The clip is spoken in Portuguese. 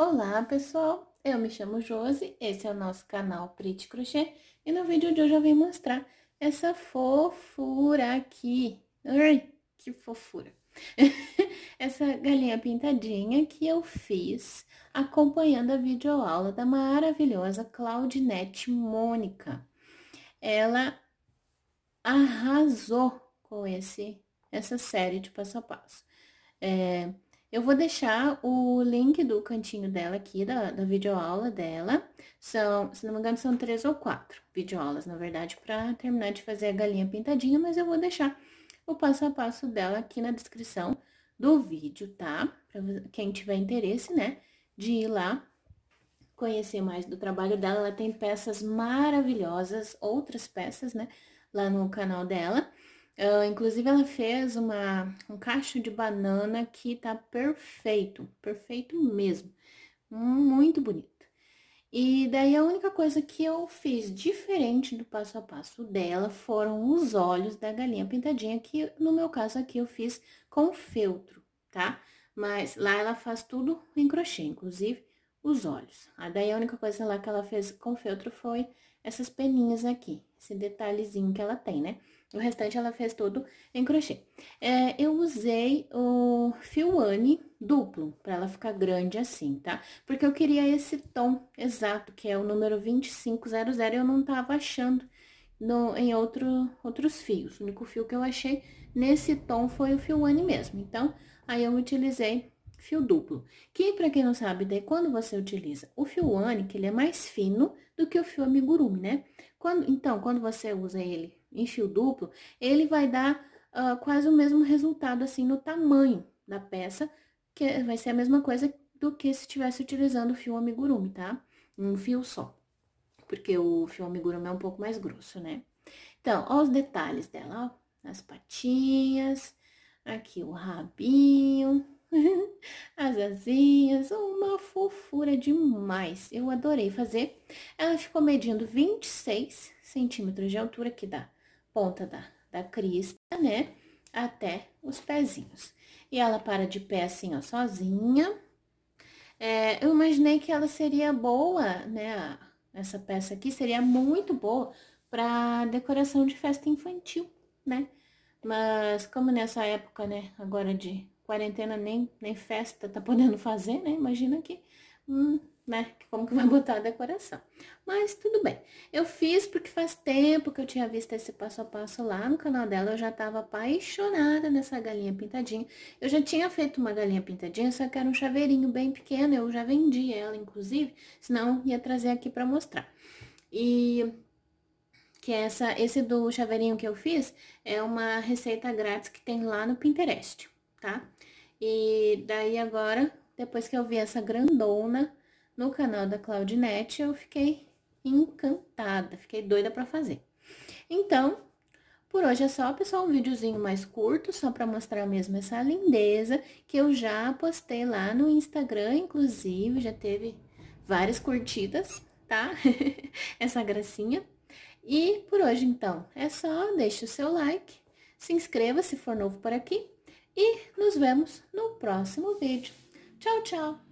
Olá pessoal, eu me chamo Josi, esse é o nosso canal Pretty Crochê e no vídeo de hoje eu vim mostrar essa fofura aqui. Ai, que fofura! essa galinha pintadinha que eu fiz acompanhando a videoaula da maravilhosa Claudinete Mônica. Ela arrasou com esse essa série de passo a passo. É, eu vou deixar o link do cantinho dela aqui, da, da videoaula dela. São, se não me engano, são três ou quatro videoaulas, na verdade, para terminar de fazer a galinha pintadinha, mas eu vou deixar o passo a passo dela aqui na descrição do vídeo, tá? Para quem tiver interesse, né, de ir lá conhecer mais do trabalho dela. Ela tem peças maravilhosas, outras peças, né, lá no canal dela. Ah, inclusive, ela fez uma, um cacho de banana que tá perfeito, perfeito mesmo. Muito bonito. E daí a única coisa que eu fiz diferente do passo a passo dela foram os olhos da galinha pintadinha, que no meu caso aqui eu fiz com feltro, tá? Mas lá ela faz tudo em crochê, inclusive os olhos. Ah, daí a única coisa lá que ela fez com feltro foi essas peninhas aqui, esse detalhezinho que ela tem, né? O restante ela fez tudo em crochê. É, eu usei o fio Anne duplo, pra ela ficar grande assim, tá? Porque eu queria esse tom exato, que é o número 2500, eu não tava achando no, em outro, outros fios. O único fio que eu achei nesse tom foi o fio Anne mesmo. Então, aí eu utilizei fio duplo, que para quem não sabe, daí quando você utiliza o fio que ele é mais fino do que o fio amigurumi, né? Quando, então, quando você usa ele em fio duplo, ele vai dar uh, quase o mesmo resultado, assim, no tamanho da peça, que é, vai ser a mesma coisa do que se estivesse utilizando o fio amigurumi, tá? Um fio só, porque o fio amigurumi é um pouco mais grosso, né? Então, ó os detalhes dela, ó, as patinhas, aqui o rabinho... as asinhas, uma fofura demais. Eu adorei fazer. Ela ficou medindo 26 centímetros de altura, que dá ponta da, da crista, né? Até os pezinhos. E ela para de pé assim, ó, sozinha. É, eu imaginei que ela seria boa, né? Essa peça aqui seria muito boa para decoração de festa infantil, né? Mas como nessa época, né, agora de quarentena nem, nem festa tá podendo fazer, né? Imagina que, hum, né? Como que vai botar a decoração. Mas tudo bem. Eu fiz porque faz tempo que eu tinha visto esse passo a passo lá no canal dela. Eu já tava apaixonada nessa galinha pintadinha. Eu já tinha feito uma galinha pintadinha, só que era um chaveirinho bem pequeno. Eu já vendi ela, inclusive, senão ia trazer aqui para mostrar. E que essa, esse do chaveirinho que eu fiz é uma receita grátis que tem lá no Pinterest tá? E daí agora, depois que eu vi essa grandona no canal da Claudinete, eu fiquei encantada, fiquei doida pra fazer. Então, por hoje é só, pessoal, um videozinho mais curto, só para mostrar mesmo essa lindeza, que eu já postei lá no Instagram, inclusive, já teve várias curtidas, tá? essa gracinha. E por hoje, então, é só, deixe o seu like, se inscreva se for novo por aqui, e nos vemos no próximo vídeo. Tchau, tchau!